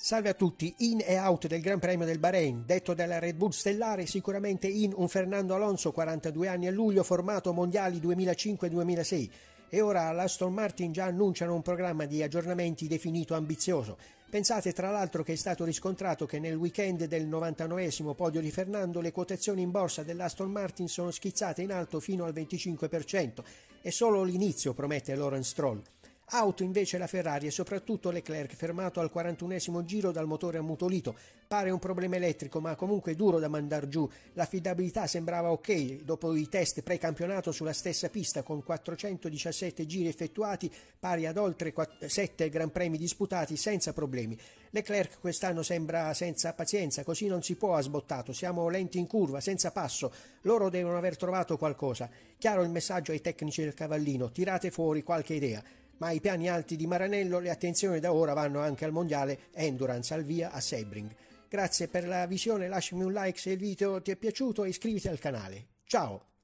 Salve a tutti, in e out del Gran Premio del Bahrain, detto dalla Red Bull stellare, sicuramente in un Fernando Alonso, 42 anni a luglio, formato mondiali 2005-2006. E ora l'Aston Martin già annunciano un programma di aggiornamenti definito ambizioso. Pensate tra l'altro che è stato riscontrato che nel weekend del 99 podio di Fernando le quotazioni in borsa dell'Aston Martin sono schizzate in alto fino al 25%. E solo l'inizio, promette Lawrence Stroll. Auto invece la Ferrari e soprattutto Leclerc fermato al 41 giro dal motore ammutolito. Pare un problema elettrico ma comunque duro da mandar giù. L'affidabilità sembrava ok dopo i test pre-campionato sulla stessa pista con 417 giri effettuati pari ad oltre 7 Gran Premi disputati senza problemi. Leclerc quest'anno sembra senza pazienza, così non si può ha sbottato, siamo lenti in curva, senza passo, loro devono aver trovato qualcosa. Chiaro il messaggio ai tecnici del cavallino, tirate fuori qualche idea. Ma i piani alti di Maranello le attenzioni da ora vanno anche al mondiale Endurance al via a Sebring. Grazie per la visione, lasciami un like se il video ti è piaciuto e iscriviti al canale. Ciao!